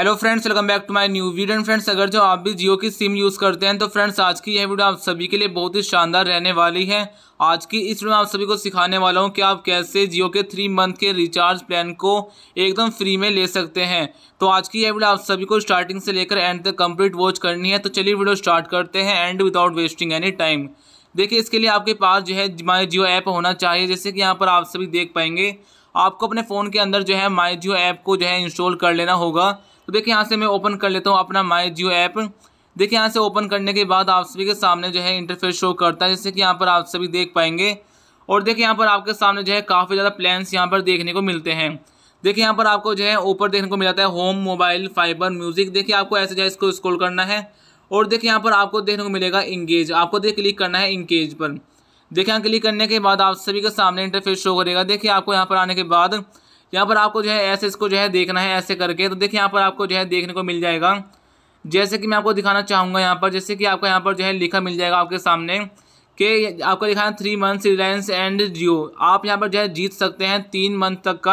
hello friends welcome back to my new video and friends अगर जो आप भी जियो की सिम यूज़ करते हैं तो फ्रेंड्स आज की यह वीडियो आप सभी के लिए बहुत ही शानदार रहने वाली है आज की इस वीडियो में आप सभी को सिखाने वाला हूं कि आप कैसे जियो के थ्री मंथ के रिचार्ज प्लान को एकदम फ्री में ले सकते हैं तो आज की यह वीडियो आप सभी को स्टार्टिंग से लेकर एंड तक कंप्लीट वॉच करनी है तो चलिए वीडियो स्टार्ट करते हैं and without wasting any time देखिए इसके लिए आपके पास जो है माई जियो ऐप होना चाहिए जैसे कि यहाँ पर आप सभी देख पाएंगे आपको अपने फ़ोन के अंदर जो है माई जियो ऐप को जो है इंस्टॉल कर लेना होगा तो देखिए यहाँ से मैं ओपन कर लेता हूँ अपना माई जियो ऐप देखिए यहाँ से ओपन करने के बाद आप सभी के सामने जो है इंटरफेस शो करता है जैसे कि यहाँ पर आप सभी देख पाएंगे और देखिए यहाँ पर आपके सामने जो है काफ़ी ज़्यादा प्लान्स यहाँ पर देखने को मिलते हैं देखिए यहाँ पर आपको जो है ऊपर देखने को मिल जाता है होम मोबाइल फाइबर म्यूजिक देखिए आपको ऐसे जो है इसको स्क्रॉल करना है और देखिए यहाँ पर आपको देखने को मिलेगा इंगेज आपको देखिए क्लिक करना है इंगेज पर देखिए यहाँ क्लिक करने के बाद आप सभी के सामने इंटरफेस शो करेगा देखिए आपको यहाँ पर आने के बाद यहाँ पर आपको जो है ऐसे इसको जो है देखना है ऐसे करके तो देखिए यहाँ पर आपको जो है देखने को मिल जाएगा जैसे कि मैं आपको दिखाना चाहूँगा यहाँ पर जैसे कि आपको यहाँ पर जो है लिखा मिल जाएगा आपके सामने कि आपको लिखा है three months Reliance and Jio आप यहाँ पर जो है जीत सकते हैं तीन मंथ तक का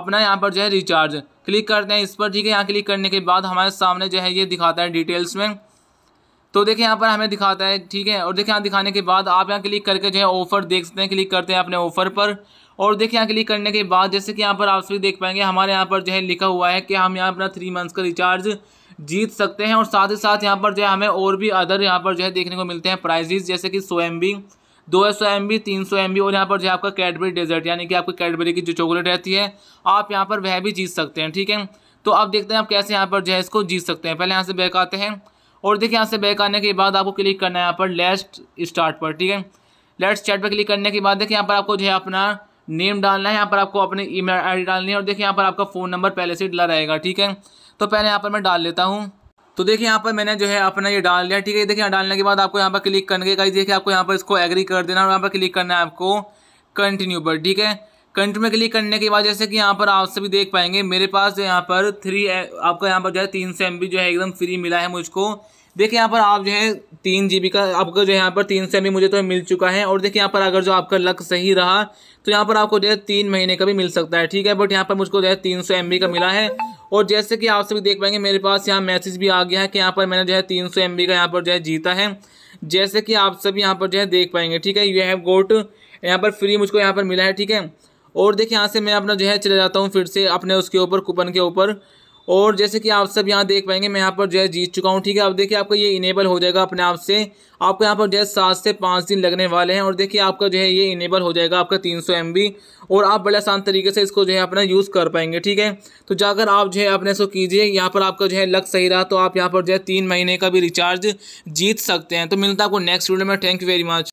अपना यहाँ पर जो है रिचार्ज क्लिक करते हैं इस पर ठीक है यहाँ क्लिक करने के बाद हमारे सामने जो है ये दिखाता है डिटेल्स में तो देखिए यहाँ पर हमें दिखाता है ठीक है और देखिए यहाँ दिखाने के बाद आप यहाँ क्लिक करके जो है ऑफ़र देख सकते हैं क्लिक करते हैं अपने ऑफ़र पर और देखिए यहाँ क्लिक करने के बाद जैसे कि यहाँ पर आप सभी देख पाएंगे हमारे यहाँ पर जो है लिखा हुआ है कि हम यहाँ अपना थ्री मंथ्स का रिचार्ज जीत सकते हैं और साथ ही साथ यहाँ पर जो है हमें और भी अदर यहाँ पर जो है देखने को मिलते हैं प्राइजेज जैसे कि सौ एम बी दो सौ एम बी तीन सौ एम बी और यहाँ पर जो है आपका कैडबरी डेजर्ट यानी कि आपकी कैडबरी की जो चॉकलेट रहती है आप यहाँ पर वह भी जीत सकते हैं ठीक है तो आप देखते हैं आप कैसे यहाँ पर जो है इसको जीत सकते हैं पहले यहाँ से बैक आते हैं और देखिए यहाँ से बैक आने के बाद आपको क्लिक करना है यहाँ पर लेस्ट स्टार्ट पर ठीक है लेट्स चैट पर क्लिक करने के बाद देखिए यहाँ पर आपको जो है अपना नेम डालना है यहाँ पर आपको अपनी ईमेल आईडी डालनी है और देखिए यहाँ पर आपका फ़ोन नंबर पहले से डला रहेगा ठीक है तो पहले यहाँ पर मैं डाल लेता हूँ तो देखिए यहाँ पर मैंने जो है अपना ये डाल लिया ठीक है देखिए यहाँ डालने के बाद आपको यहाँ पर क्लिक करने के कहीं देखिए आपको यहाँ पर इसको एग्री कर देना और यहाँ पर क्लिक करना है आपको कंटिन्यू पर ठीक है कंट्री में क्लिक करने के बाद जैसे कि यहाँ पर आप सभी देख पाएंगे मेरे पास यहाँ पर थ्री आपका यहाँ पर जो है तीन सौ एम जो है एकदम फ्री मिला है मुझको देखिए यहाँ पर आप जो है तीन जी का आपका जो यहाँ पर तीन सौ मुझे तो मिल चुका है और देखिए यहाँ पर अगर जो आपका लक सही रहा तो यहाँ पर आपको जो है तीन महीने का भी मिल सकता है ठीक है बट यहाँ पर मुझको जो है तीन सौ का मिला है और जैसे कि आप सभी देख पाएंगे मेरे पास यहाँ मैसेज भी आ गया है कि यहाँ पर मैंने जो है तीन सौ का यहाँ पर जो है जीता है जैसे कि आप सभी यहाँ पर जो है देख पाएंगे ठीक है यू हैव गोट यहाँ पर फ्री मुझको यहाँ पर मिला है ठीक है और देखिए यहाँ से मैं अपना जो है चले जाता हूँ फिर से अपने उसके ऊपर कूपन के ऊपर और जैसे कि आप सब यहाँ देख पाएंगे मैं यहाँ पर जो है जीत चुका हूँ ठीक है अब देखिए आपका ये इनेबल हो जाएगा अपने आप से आपको यहाँ पर जो है सात से पाँच दिन लगने वाले हैं और देखिए आपका जो है ये इनेबल हो जाएगा आपका तीन सौ और आप बड़े आसान तरीके से इसको जो है अपना यूज़ कर पाएंगे ठीक है तो जाकर आप जो है अपने इसको कीजिए यहाँ पर आपका जो है लक सही रहा तो आप यहाँ पर जो है तीन महीने का भी रिचार्ज जीत सकते हैं तो मिलता है आपको नेक्स्ट वीडियो में थैंक यू वेरी मच